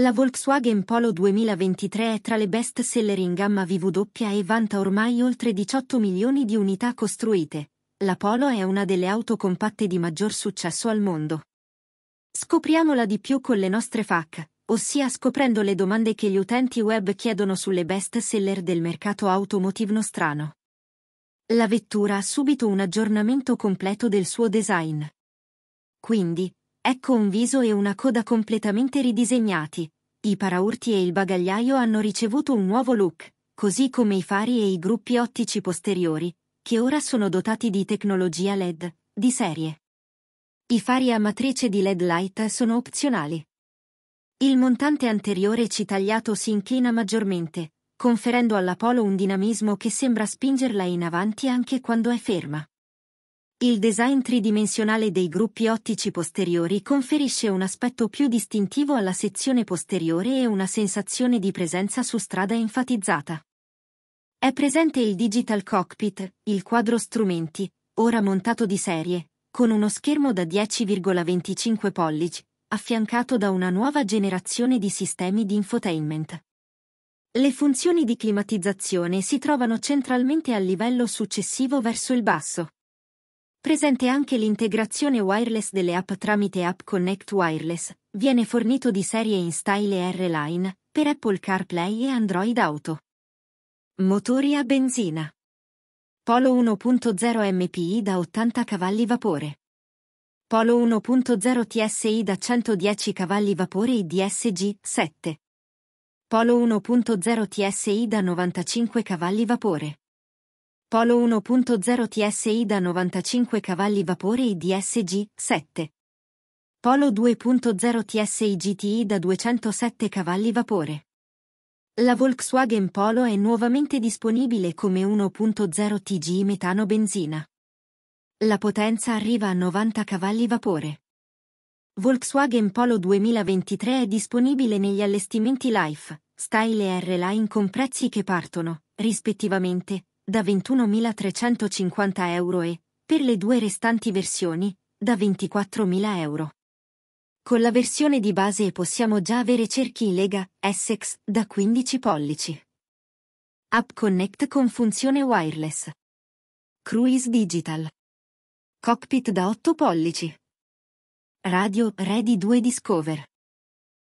La Volkswagen Polo 2023 è tra le best seller in gamma VW e vanta ormai oltre 18 milioni di unità costruite. La Polo è una delle auto compatte di maggior successo al mondo. Scopriamola di più con le nostre FAC, ossia scoprendo le domande che gli utenti web chiedono sulle best seller del mercato automotive nostrano. La vettura ha subito un aggiornamento completo del suo design. Quindi, Ecco un viso e una coda completamente ridisegnati. I paraurti e il bagagliaio hanno ricevuto un nuovo look, così come i fari e i gruppi ottici posteriori, che ora sono dotati di tecnologia LED, di serie. I fari a matrice di LED light sono opzionali. Il montante anteriore citagliato si inchina maggiormente, conferendo alla Polo un dinamismo che sembra spingerla in avanti anche quando è ferma il design tridimensionale dei gruppi ottici posteriori conferisce un aspetto più distintivo alla sezione posteriore e una sensazione di presenza su strada enfatizzata. È presente il Digital Cockpit, il quadro strumenti, ora montato di serie, con uno schermo da 10,25 pollici, affiancato da una nuova generazione di sistemi di infotainment. Le funzioni di climatizzazione si trovano centralmente al livello successivo verso il basso. Presente anche l'integrazione wireless delle app tramite App Connect Wireless, viene fornito di serie in style R-Line, per Apple CarPlay e Android Auto. Motori a benzina. Polo 1.0 MPI da 80 cavalli vapore. Polo 1.0 TSI da 110 cavalli vapore e DSG 7. Polo 1.0 TSI da 95 cavalli vapore. Polo 1.0 TSI da 95 cavalli vapore e DSG 7. Polo 2.0 TSI GTI da 207 cavalli vapore. La Volkswagen Polo è nuovamente disponibile come 1.0 TG metano benzina. La potenza arriva a 90 cavalli vapore. Volkswagen Polo 2023 è disponibile negli allestimenti Life, Style e R-Line con prezzi che partono, rispettivamente, da 21.350 euro e, per le due restanti versioni, da 24.000 euro. Con la versione di base possiamo già avere cerchi in lega Essex da 15 pollici. App Connect con funzione wireless. Cruise Digital. Cockpit da 8 pollici. Radio Ready 2 Discover.